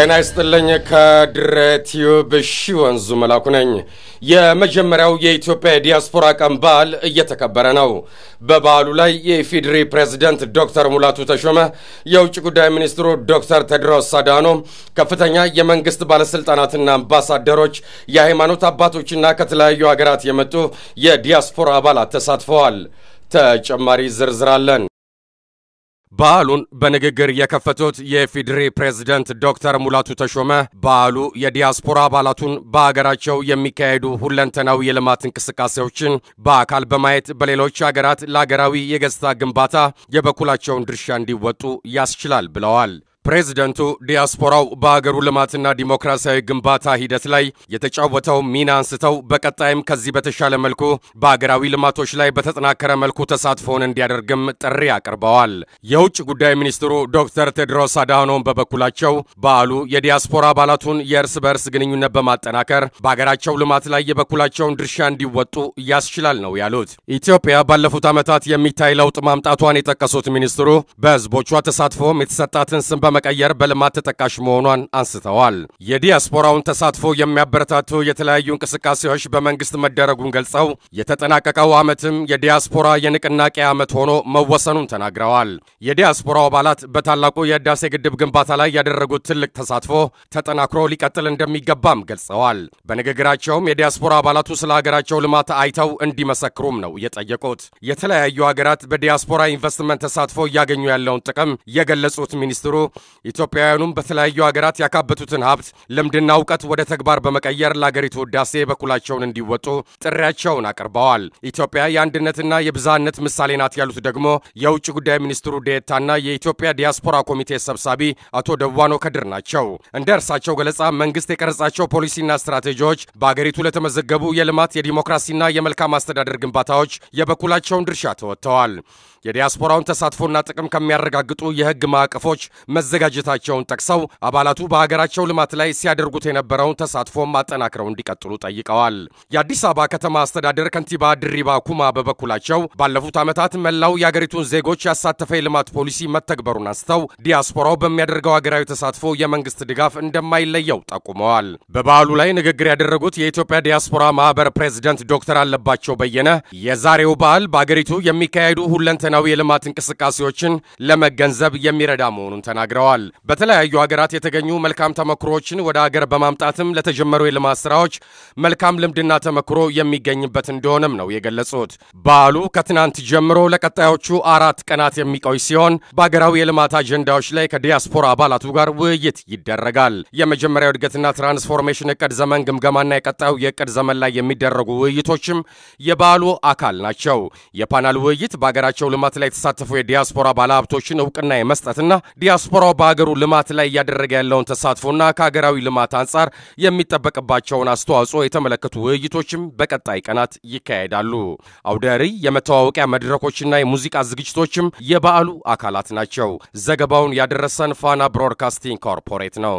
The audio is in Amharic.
ጤና ይስጥልኝ። ከድረ ቲዩብ ሺ ወንዙ መላኩ ነኝ። የመጀመሪያው የኢትዮጵያ የዲያስፖራ ቀን በዓል እየተከበረ ነው። በበዓሉ ላይ የኢፌዴሪ ፕሬዝደንት ዶክተር ሙላቱ ተሾመ፣ የውጭ ጉዳይ ሚኒስትሩ ዶክተር ቴድሮስ አድሃኖም፣ ከፍተኛ የመንግስት ባለስልጣናትና አምባሳደሮች፣ የሃይማኖት አባቶችና ከተለያዩ ሀገራት የመጡ የዲያስፖራ አባላት ተሳትፈዋል። ተጨማሪ ዝርዝር አለን። በዓሉን በንግግር የከፈቱት የኢፌዴሪ ፕሬዝደንት ዶክተር ሙላቱ ተሾመ በዓሉ የዲያስፖራ አባላቱን በአገራቸው የሚካሄዱ ሁለንተናዊ የልማት እንቅስቃሴዎችን በአካል በማየት በሌሎች አገራት ለአገራዊ የገጽታ ግንባታ የበኩላቸውን ድርሻ እንዲወጡ ያስችላል ብለዋል። ፕሬዝደንቱ ዲያስፖራው በሀገሩ ልማትና ዲሞክራሲያዊ ግንባታ ሂደት ላይ የተጫወተው ሚና አንስተው በቀጣይም ከዚህ በተሻለ መልኩ በአገራዊ ልማቶች ላይ በተጠናከረ መልኩ ተሳትፎውን እንዲያደርግም ጥሪ አቅርበዋል። የውጭ ጉዳይ ሚኒስትሩ ዶክተር ቴድሮስ አድሃኖም በበኩላቸው በዓሉ የዲያስፖራ አባላቱን የእርስ በእርስ ግንኙነት በማጠናከር በሀገራቸው ልማት ላይ የበኩላቸውን ድርሻ እንዲወጡ ያስችላል ነው ያሉት። ኢትዮጵያ ባለፉት ዓመታት የሚታይ ለውጥ ማምጣቷን የጠቀሱት ሚኒስትሩ በህዝቦቿ ተሳትፎም የተሰጣትን ስም ለመቀየር በልማት ተጠቃሽ መሆኗን አንስተዋል። የዲያስፖራውን ተሳትፎ የሚያበረታቱ የተለያዩ እንቅስቃሴዎች በመንግስት መደረጉን ገልጸው የተጠናቀቀው ዓመትም የዲያስፖራ የንቅናቄ ዓመት ሆኖ መወሰኑን ተናግረዋል። የዲያስፖራው አባላት በታላቁ የህዳሴ ግድብ ግንባታ ላይ ያደረጉት ትልቅ ተሳትፎ ተጠናክሮ ሊቀጥል እንደሚገባም ገልጸዋል። በንግግራቸውም የዲያስፖራ አባላቱ ስለ ሀገራቸው ልማት አይተው እንዲመሰክሩም ነው የጠየቁት። የተለያዩ ሀገራት በዲያስፖራ ኢንቨስትመንት ተሳትፎ እያገኙ ያለውን ጥቅም የገለጹት ሚኒስትሩ ኢትዮጵያውያኑም በተለያዩ ሀገራት ያካበቱትን ሀብት ልምድና እውቀት ወደ ተግባር በመቀየር ለአገሪቱ ህዳሴ በኩላቸውን እንዲወጡ ጥሪያቸውን አቅርበዋል። ኢትዮጵያ የአንድነትና የብዝሃነት ምሳሌ ናት ያሉት ደግሞ የውጭ ጉዳይ ሚኒስትሩ ዴኤታና የኢትዮጵያ ዲያስፖራ ኮሚቴ ሰብሳቢ አቶ ደዋኖ ከድር ናቸው። እንደ እርሳቸው ገለጻ መንግስት የቀረጻቸው ፖሊሲና ስትራቴጂዎች በአገሪቱ ለተመዘገቡ የልማት የዲሞክራሲና የመልካም አስተዳደር ግንባታዎች የበኩላቸውን ድርሻ ተወጥተዋል። የዲያስፖራውን ተሳትፎና ጥቅም ከሚያረጋግጡ የህግ ማዕቀፎች መዘ ማዘጋጀታቸውን ጠቅሰው አባላቱ በሀገራቸው ልማት ላይ ሲያደርጉት የነበረውን ተሳትፎም አጠናክረው እንዲቀጥሉ ጠይቀዋል። የአዲስ አበባ ከተማ አስተዳደር ከንቲባ ድሪባ ኩማ በበኩላቸው ባለፉት ዓመታት መላው የአገሪቱን ዜጎች ያሳተፈ የልማት ፖሊሲ መተግበሩን አንስተው ዲያስፖራው በሚያደርገው ሀገራዊ ተሳትፎ የመንግስት ድጋፍ እንደማይለየው ጠቁመዋል። በበዓሉ ላይ ንግግር ያደረጉት የኢትዮጵያ ዲያስፖራ ማህበር ፕሬዝደንት ዶክተር አለባቸው በየነ የዛሬው በዓል በአገሪቱ የሚካሄዱ ሁለንተናዊ የልማት እንቅስቃሴዎችን ለመገንዘብ የሚረዳ መሆኑን ተናግረዋል። ተናግረዋል። በተለያዩ ሀገራት የተገኙ መልካም ተመክሮዎችን ወደ ሀገር በማምጣትም ለተጀመሩ የልማት ስራዎች መልካም ልምድና ተመክሮ የሚገኝበት እንደሆነም ነው የገለጹት። በዓሉ ከትናንት ጀምሮ ለቀጣዮቹ አራት ቀናት የሚቆይ ሲሆን በሀገራዊ የልማት አጀንዳዎች ላይ ከዲያስፖራ አባላቱ ጋር ውይይት ይደረጋል። የመጀመሪያው እድገትና ትራንስፎርሜሽን እቅድ ዘመን ግምገማና የቀጣዩ የእቅድ ዘመን ላይ የሚደረጉ ውይይቶችም የበዓሉ አካል ናቸው። የፓናል ውይይት በሀገራቸው ልማት ላይ የተሳተፉ የዲያስፖራ ባለሀብቶችን እውቅና የመስጠትና ዲያስፖራ ስብሰባው በሀገሩ ልማት ላይ እያደረገ ያለውን ተሳትፎና ከሀገራዊ ልማት አንጻር የሚጠበቅባቸውን አስተዋጽኦ የተመለከቱ ውይይቶችም በቀጣይ ቀናት ይካሄዳሉ። አውደሪ የመተዋወቂያ መድረኮችና የሙዚቃ ዝግጅቶችም የበዓሉ አካላት ናቸው። ዘገባውን ያደረሰን ፋና ብሮድካስቲንግ ኮርፖሬት ነው።